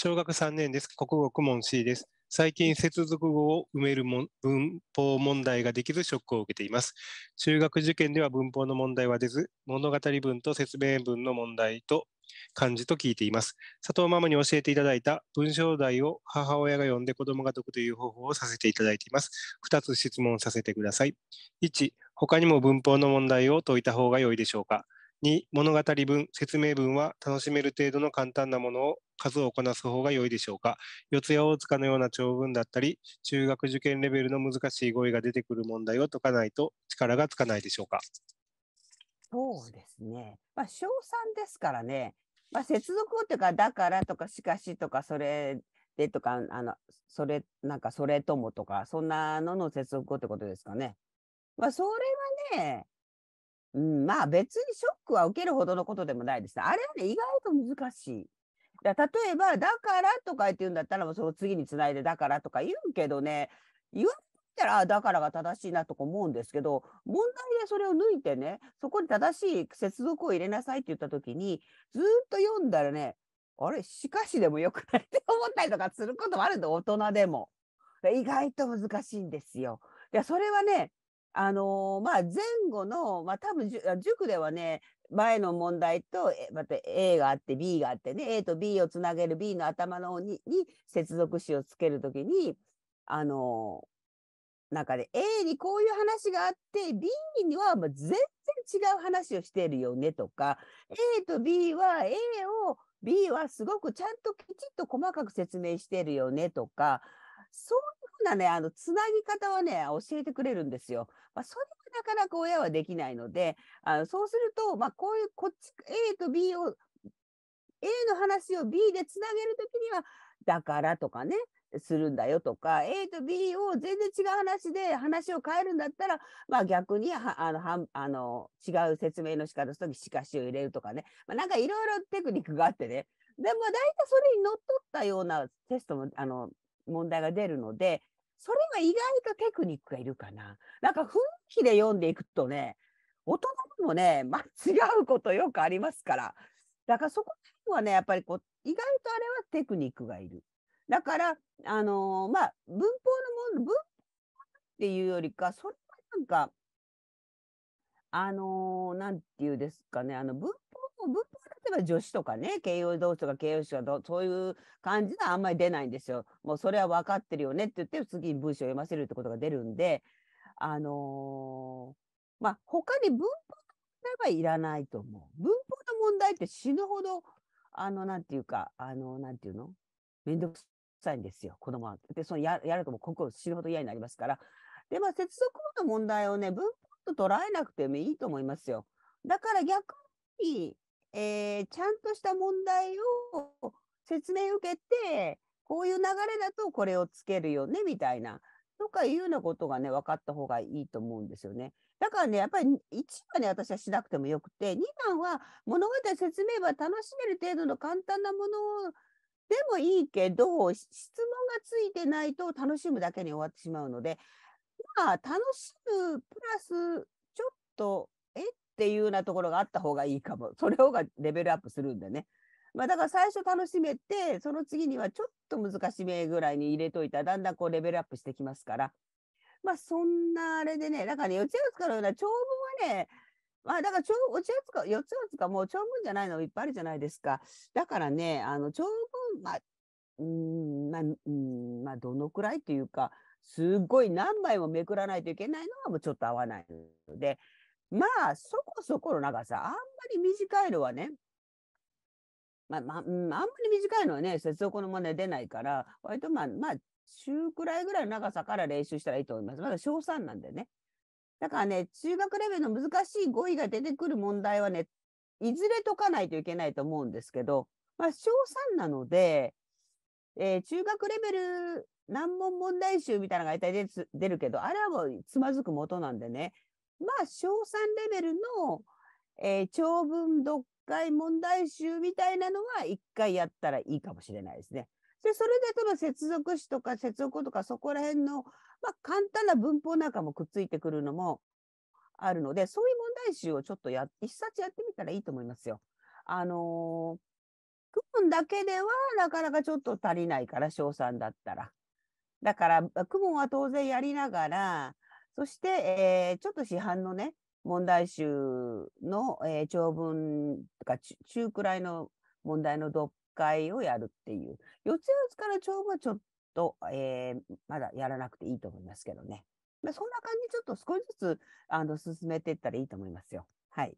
小学3年です。国語顧問 C です。最近、接続語を埋めるも文法問題ができずショックを受けています。中学受験では文法の問題は出ず、物語文と説明文の問題と漢字と聞いています。佐藤ママに教えていただいた文章題を母親が読んで子供が解くという方法をさせていただいています。2つ質問させてください。1、他にも文法の問題を解いた方が良いでしょうか2物語文説明文は楽しめる程度の簡単なものを数をこなす方が良いでしょうか四谷大塚のような長文だったり中学受験レベルの難しい語彙が出てくる問題を解かないと力がつかないでしょうかそうですね、まあ、小3ですからね、まあ、接続語というか「だから」とか「しかし」とか「それで」とか「あのそれ」なんか「それとも」とかそんなのの接続語ってことですかね。まあ、それはねうん、まあ別にショックは受けるほどのことでもないです。あれはね、意外と難しい。だ例えば、だからとか言って言うんだったら、もうその次につないでだからとか言うけどね、言わたら、だからが正しいなとか思うんですけど、問題でそれを抜いてね、そこに正しい接続を入れなさいって言った時に、ずっと読んだらね、あれ、しかしでもよくないって思ったりとかすることもあるんで、大人でも。意外と難しいんですよ。で、それはね、あのー、まあ、前後の、まあ、多分塾ではね前の問題と、また A があって B があってね、A と B をつなげる B の頭の方にに接続詞をつけるときに、あの中なんかね、A にこういう話があって、B にはま全然違う話をしているよねとか、A と B は A を、B はすごくちゃんときちっと細かく説明してるよねとか、そうなね、あの、つなぎ方はね、教えてくれるんですよ。まあ、それはなかなか親はできないので、あのそうすると、まあ、こういう、こっち、A と B を、A の話を B でつなげるときには、だからとかね、するんだよとか、A と B を全然違う話で話を変えるんだったら、まあ逆には、あの、はあの、違う説明の仕方するとき、しかしを入れるとかね。まあなんかいろいろテクニックがあってね。でも大体それにのっとったようなテストも、あの、問題が出るので、それが意外とテクニックがいるかな。なんか雰囲気で読んでいくとね、大人もね、間違うことよくありますから。だからそこはね、やっぱりこう、意外とあれはテクニックがいる。だから、あのー、まあ、文法のもの、文法っていうよりか、それはなんか、あのー、なんていうんですかね、あの、文法、文法えば助詞とかね、形容動詞とか形容詞とかそういう感じのあんまり出ないんですよ。もうそれは分かってるよねって言って、次に文章を読ませるってことが出るんで、あのー、まあ、他に文法の問題はいらないと思う。文法の問題って死ぬほど、あの、なんていうか、あの、なんていうのめんどくさいんですよ、子供は。で、そのややるともここ死ぬほど嫌になりますから。で、まあ、接続語の問題をね、文法と捉えなくてもいいと思いますよ。だから逆に、えー、ちゃんとした問題を説明受けて、こういう流れだとこれをつけるよね、みたいな、とかいうようなことがね、分かった方がいいと思うんですよね。だからね、やっぱり1はね、私はしなくてもよくて、2番は物語説明は楽しめる程度の簡単なものでもいいけど、質問がついてないと楽しむだけに終わってしまうので、まあ、楽しむプラス、ちょっと、えっっていうようなところがあった方がいいかも。それをがレベルアップするんでね。まあ、だから最初楽しめて、その次にはちょっと難しめぐらいに入れといたら、だんだんこうレベルアップしてきますから。まあ、そんなあれでね、だからね、四つかのような長文はね、まあ、だから、四つ塚、四つかもう長文じゃないのいっぱいあるじゃないですか。だからね、あの、長文、まあ、うん、まあ、うん、まあ、どのくらいというか、すっごい何枚もめくらないといけないのはもうちょっと合わないので、まあ、そこそこの長さ。あんまり短いのはね、まあ、まあ、ん、あんまり短いのはね、接続の問題出ないから、割とまあ、まあ、中くらいぐらいの長さから練習したらいいと思います。まだ小3なんでね。だからね、中学レベルの難しい語彙が出てくる問題はね、いずれ解かないといけないと思うんですけど、まあ、小3なので、えー、中学レベル難問問題集みたいなのが大体出るけど、あれはもうつまずく元なんでね、まあ、小3レベルの、えー、長文読解問題集みたいなのは一回やったらいいかもしれないですね。で、それで例えば接続詞とか接続語とかそこら辺の、まあ、簡単な文法なんかもくっついてくるのもあるので、そういう問題集をちょっとや、一冊やってみたらいいと思いますよ。あのー、区分だけではなかなかちょっと足りないから、小3だったら。だから、区分は当然やりながら、そして、えー、ちょっと市販のね、問題集の、えー、長文とか中中くらいの問題の読解をやるっていう。四つ四つから長文はちょっと、えー、まだやらなくていいと思いますけどね。まあ、そんな感じ、ちょっと少しずつあの進めていったらいいと思いますよ。はい。